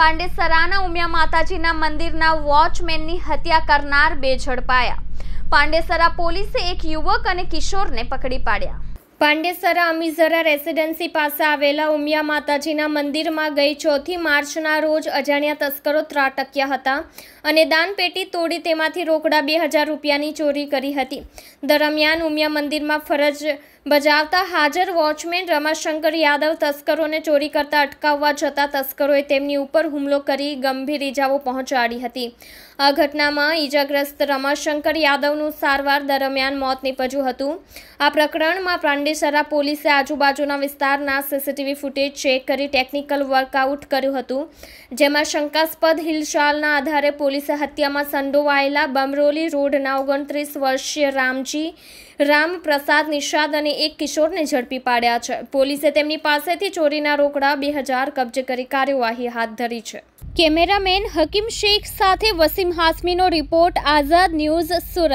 પાંડેસરાના ઉમિયા માતાજીના મંદિરના વોચમેનની હત્યા કરનાર બે ઝડપાયા પાંડેસરા પોલીસે એક યુવક અને કિશોરને પકડી પાડ્યા પાંડેસરા અમીઝરા રેસિડેન્સી પાસે આવેલા ઉમિયા માતાજીના મંદિરમાં ગઈ ચોથી માર્ચના રોજ અજાણ્યા તસ્કરો ત્રાટક્યા હતા અને દાનપેટી તોડી તેમાંથી રોકડા બે હજાર રૂપિયાની ચોરી કરી હતી દરમિયાન ઉમિયા મંદિરમાં ફરજ બજાવતા હાજર વોચમેન રમાશંકર યાદવ તસ્કરોને ચોરી કરતા અટકાવવા જતા તસ્કરોએ તેમની ઉપર હુમલો કરી ગંભીર ઈજાઓ પહોંચાડી હતી આ ઘટનામાં ઈજાગ્રસ્ત રમાશંકર યાદવનું સારવાર દરમિયાન મોત નીપજ્યું હતું આ પ્રકરણમાં પાંડેસરા પોલીસે આજુબાજુના વિસ્તારના સીસીટીવી ફૂટેજ ચેક કરી ટેકનિકલ વર્કઆઉટ કર્યું હતું જેમાં શંકાસ્પદ હિલચાલના આધારે પોલીસે હત્યામાં સંડોવાયેલા બમરોલી રોડના ઓગણત્રીસ વર્ષીય રામજી રામપ્રસાદ નિષાદ અને અને એક કિશોરને ઝડપી પાડ્યા છે પોલીસે તેમની પાસેથી ચોરીના રોકડા બે હજાર કબજે કરી કાર્યવાહી હાથ ધરી છે કેમેરામેન હકીમ શેખ સાથે વસીમ હાસમીનો રિપોર્ટ આઝાદ ન્યૂઝ સુરત